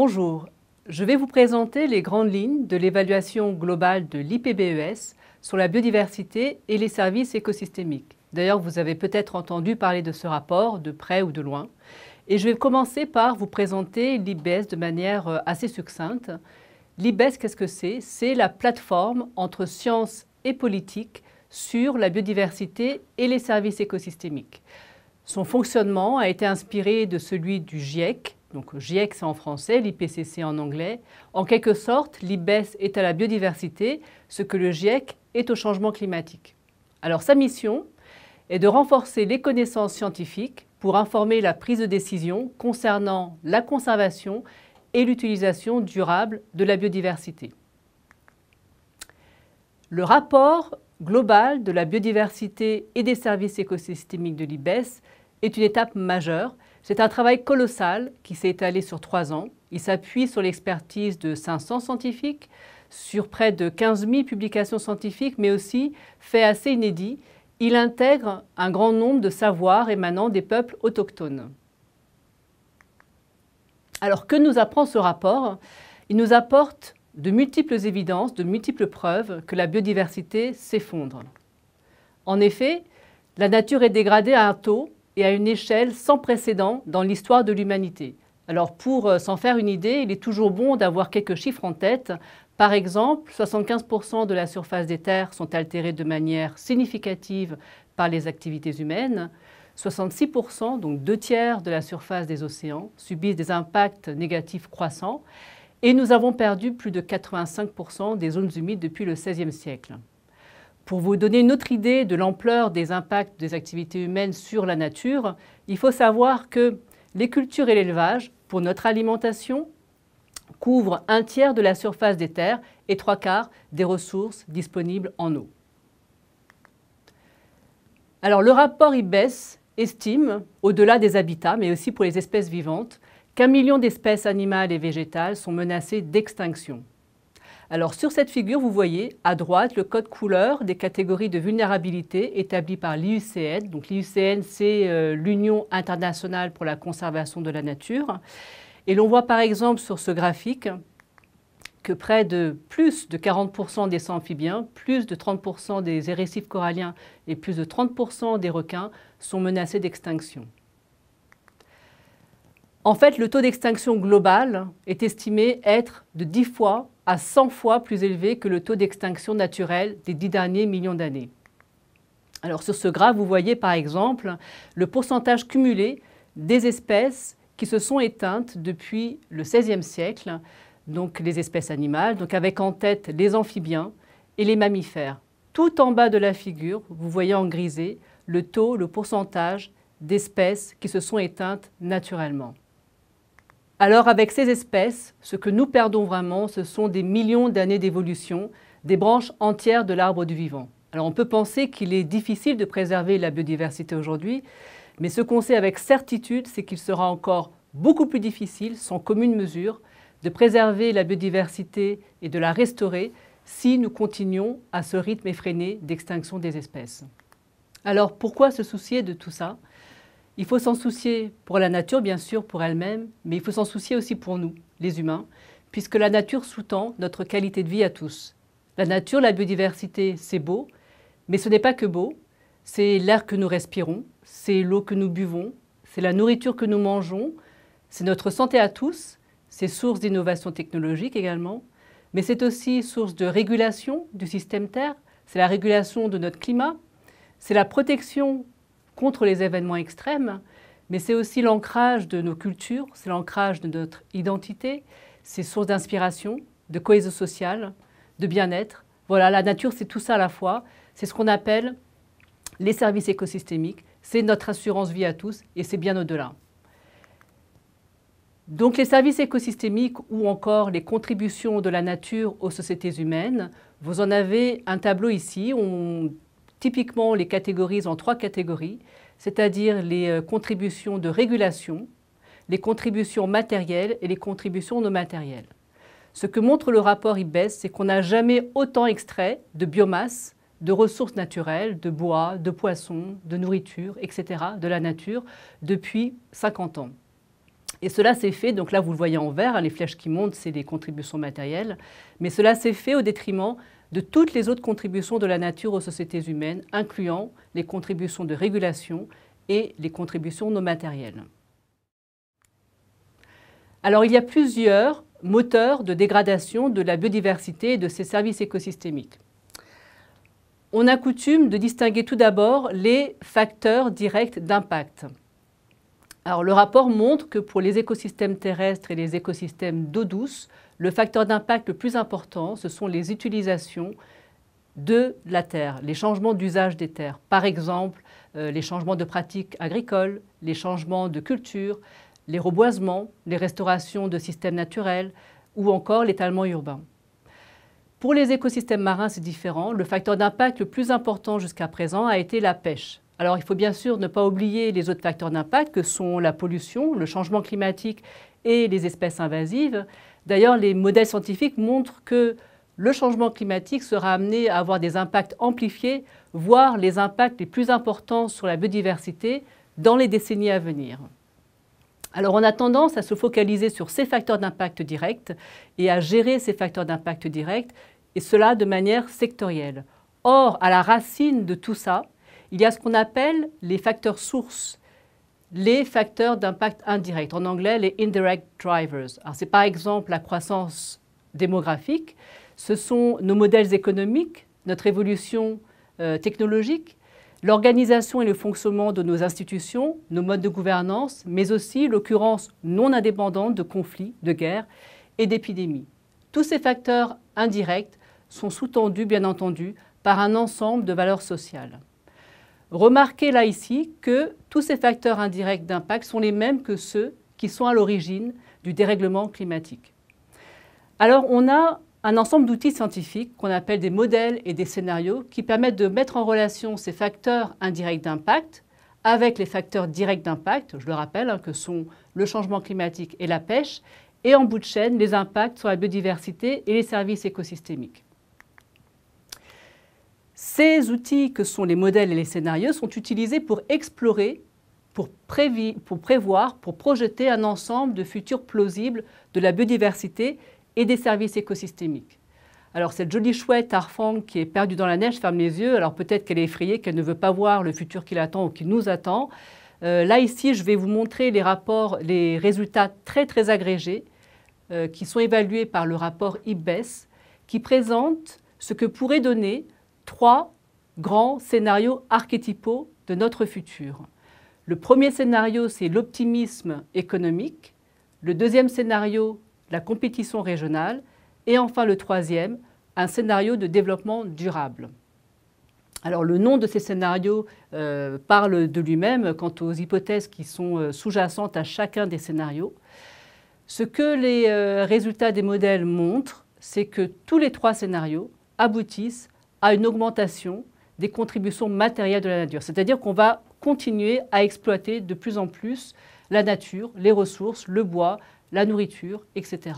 Bonjour, je vais vous présenter les grandes lignes de l'évaluation globale de l'IPBES sur la biodiversité et les services écosystémiques. D'ailleurs, vous avez peut-être entendu parler de ce rapport, de près ou de loin. Et je vais commencer par vous présenter l'IBES de manière euh, assez succincte. L'IBES, qu'est-ce que c'est C'est la plateforme entre sciences et politique sur la biodiversité et les services écosystémiques. Son fonctionnement a été inspiré de celui du GIEC, donc GIEC c'est en français, l'IPCC en anglais. En quelque sorte, l'IBES est à la biodiversité ce que le GIEC est au changement climatique. Alors sa mission est de renforcer les connaissances scientifiques pour informer la prise de décision concernant la conservation et l'utilisation durable de la biodiversité. Le rapport global de la biodiversité et des services écosystémiques de l'IBES est une étape majeure c'est un travail colossal qui s'est étalé sur trois ans. Il s'appuie sur l'expertise de 500 scientifiques, sur près de 15 000 publications scientifiques, mais aussi, fait assez inédit, il intègre un grand nombre de savoirs émanant des peuples autochtones. Alors que nous apprend ce rapport Il nous apporte de multiples évidences, de multiples preuves que la biodiversité s'effondre. En effet, la nature est dégradée à un taux et à une échelle sans précédent dans l'histoire de l'humanité. Alors pour euh, s'en faire une idée, il est toujours bon d'avoir quelques chiffres en tête. Par exemple, 75% de la surface des terres sont altérées de manière significative par les activités humaines. 66%, donc deux tiers de la surface des océans, subissent des impacts négatifs croissants. Et nous avons perdu plus de 85% des zones humides depuis le XVIe siècle. Pour vous donner une autre idée de l'ampleur des impacts des activités humaines sur la nature, il faut savoir que les cultures et l'élevage, pour notre alimentation, couvrent un tiers de la surface des terres et trois quarts des ressources disponibles en eau. Alors le rapport IBES estime, au-delà des habitats, mais aussi pour les espèces vivantes, qu'un million d'espèces animales et végétales sont menacées d'extinction. Alors sur cette figure, vous voyez à droite le code couleur des catégories de vulnérabilité établies par l'IUCN. Donc l'IUCN, c'est euh, l'Union internationale pour la conservation de la nature. Et l'on voit par exemple sur ce graphique que près de plus de 40% des amphibiens, plus de 30% des récifs coralliens et plus de 30% des requins sont menacés d'extinction. En fait, le taux d'extinction global est estimé être de 10 fois à 100 fois plus élevé que le taux d'extinction naturelle des 10 derniers millions d'années. Alors sur ce graphe, vous voyez par exemple le pourcentage cumulé des espèces qui se sont éteintes depuis le XVIe siècle, donc les espèces animales, donc avec en tête les amphibiens et les mammifères. Tout en bas de la figure, vous voyez en grisé le taux, le pourcentage d'espèces qui se sont éteintes naturellement. Alors avec ces espèces, ce que nous perdons vraiment, ce sont des millions d'années d'évolution, des branches entières de l'arbre du vivant. Alors on peut penser qu'il est difficile de préserver la biodiversité aujourd'hui, mais ce qu'on sait avec certitude, c'est qu'il sera encore beaucoup plus difficile, sans commune mesure, de préserver la biodiversité et de la restaurer si nous continuons à ce rythme effréné d'extinction des espèces. Alors pourquoi se soucier de tout ça il faut s'en soucier pour la nature, bien sûr, pour elle-même, mais il faut s'en soucier aussi pour nous, les humains, puisque la nature sous-tend notre qualité de vie à tous. La nature, la biodiversité, c'est beau, mais ce n'est pas que beau, c'est l'air que nous respirons, c'est l'eau que nous buvons, c'est la nourriture que nous mangeons, c'est notre santé à tous, c'est source d'innovation technologique également, mais c'est aussi source de régulation du système Terre, c'est la régulation de notre climat, c'est la protection contre les événements extrêmes, mais c'est aussi l'ancrage de nos cultures, c'est l'ancrage de notre identité, c'est source d'inspiration, de cohésion sociale, de bien-être. Voilà, la nature, c'est tout ça à la fois. C'est ce qu'on appelle les services écosystémiques, c'est notre assurance vie à tous et c'est bien au-delà. Donc les services écosystémiques ou encore les contributions de la nature aux sociétés humaines, vous en avez un tableau ici. On Typiquement, on les catégorise en trois catégories, c'est-à-dire les euh, contributions de régulation, les contributions matérielles et les contributions non matérielles. Ce que montre le rapport IBES, c'est qu'on n'a jamais autant extrait de biomasse, de ressources naturelles, de bois, de poissons, de nourriture, etc., de la nature, depuis 50 ans. Et cela s'est fait, donc là vous le voyez en vert, hein, les flèches qui montent, c'est des contributions matérielles, mais cela s'est fait au détriment de toutes les autres contributions de la nature aux sociétés humaines, incluant les contributions de régulation et les contributions non matérielles. Alors il y a plusieurs moteurs de dégradation de la biodiversité et de ses services écosystémiques. On a coutume de distinguer tout d'abord les facteurs directs d'impact le rapport montre que pour les écosystèmes terrestres et les écosystèmes d'eau douce, le facteur d'impact le plus important, ce sont les utilisations de la terre, les changements d'usage des terres. Par exemple, euh, les changements de pratiques agricoles, les changements de culture, les reboisements, les restaurations de systèmes naturels ou encore l'étalement urbain. Pour les écosystèmes marins, c'est différent. Le facteur d'impact le plus important jusqu'à présent a été la pêche. Alors il faut bien sûr ne pas oublier les autres facteurs d'impact que sont la pollution, le changement climatique et les espèces invasives. D'ailleurs, les modèles scientifiques montrent que le changement climatique sera amené à avoir des impacts amplifiés, voire les impacts les plus importants sur la biodiversité dans les décennies à venir. Alors on a tendance à se focaliser sur ces facteurs d'impact directs et à gérer ces facteurs d'impact directs, et cela de manière sectorielle. Or, à la racine de tout ça, il y a ce qu'on appelle les facteurs sources, les facteurs d'impact indirect, en anglais les indirect drivers. C'est par exemple la croissance démographique, ce sont nos modèles économiques, notre évolution euh, technologique, l'organisation et le fonctionnement de nos institutions, nos modes de gouvernance, mais aussi l'occurrence non indépendante de conflits, de guerres et d'épidémies. Tous ces facteurs indirects sont sous-tendus, bien entendu, par un ensemble de valeurs sociales. Remarquez là ici que tous ces facteurs indirects d'impact sont les mêmes que ceux qui sont à l'origine du dérèglement climatique. Alors on a un ensemble d'outils scientifiques qu'on appelle des modèles et des scénarios qui permettent de mettre en relation ces facteurs indirects d'impact avec les facteurs directs d'impact, je le rappelle, hein, que sont le changement climatique et la pêche, et en bout de chaîne, les impacts sur la biodiversité et les services écosystémiques. Ces outils que sont les modèles et les scénarios sont utilisés pour explorer, pour, prévoir, pour projeter un ensemble de futurs plausibles de la biodiversité et des services écosystémiques. Alors cette jolie chouette Arfang qui est perdue dans la neige ferme les yeux, alors peut-être qu'elle est effrayée, qu'elle ne veut pas voir le futur qui l'attend ou qui nous attend. Euh, là ici, je vais vous montrer les rapports, les résultats très très agrégés euh, qui sont évalués par le rapport IBES qui présente ce que pourrait donner trois grands scénarios archétypaux de notre futur. Le premier scénario, c'est l'optimisme économique. Le deuxième scénario, la compétition régionale. Et enfin le troisième, un scénario de développement durable. Alors le nom de ces scénarios euh, parle de lui-même quant aux hypothèses qui sont euh, sous-jacentes à chacun des scénarios. Ce que les euh, résultats des modèles montrent, c'est que tous les trois scénarios aboutissent à une augmentation des contributions matérielles de la nature. C'est-à-dire qu'on va continuer à exploiter de plus en plus la nature, les ressources, le bois, la nourriture, etc.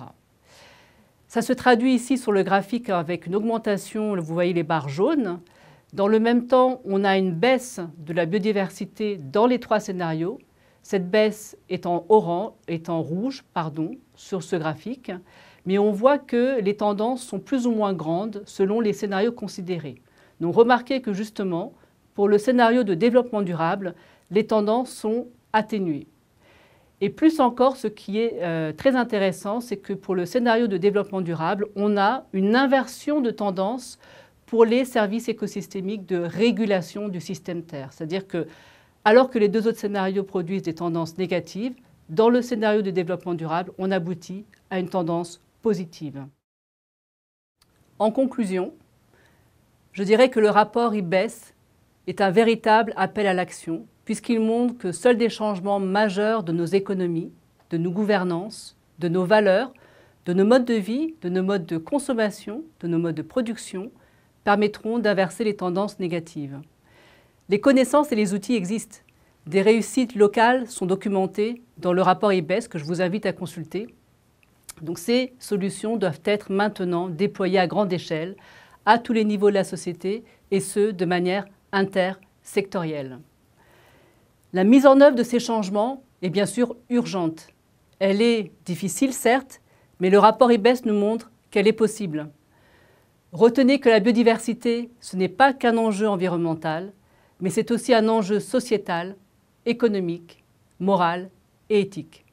Ça se traduit ici sur le graphique avec une augmentation, vous voyez les barres jaunes. Dans le même temps, on a une baisse de la biodiversité dans les trois scénarios. Cette baisse est en orange, est en rouge, pardon, sur ce graphique mais on voit que les tendances sont plus ou moins grandes selon les scénarios considérés. Donc remarquez que justement, pour le scénario de développement durable, les tendances sont atténuées. Et plus encore, ce qui est euh, très intéressant, c'est que pour le scénario de développement durable, on a une inversion de tendance pour les services écosystémiques de régulation du système Terre. C'est-à-dire que, alors que les deux autres scénarios produisent des tendances négatives, dans le scénario de développement durable, on aboutit à une tendance positive. En conclusion, je dirais que le rapport IBES est un véritable appel à l'action, puisqu'il montre que seuls des changements majeurs de nos économies, de nos gouvernances, de nos valeurs, de nos modes de vie, de nos modes de consommation, de nos modes de production, permettront d'inverser les tendances négatives. Les connaissances et les outils existent. Des réussites locales sont documentées dans le rapport IBES que je vous invite à consulter donc ces solutions doivent être maintenant déployées à grande échelle, à tous les niveaux de la société, et ce, de manière intersectorielle. La mise en œuvre de ces changements est bien sûr urgente. Elle est difficile, certes, mais le rapport IBES nous montre qu'elle est possible. Retenez que la biodiversité, ce n'est pas qu'un enjeu environnemental, mais c'est aussi un enjeu sociétal, économique, moral et éthique.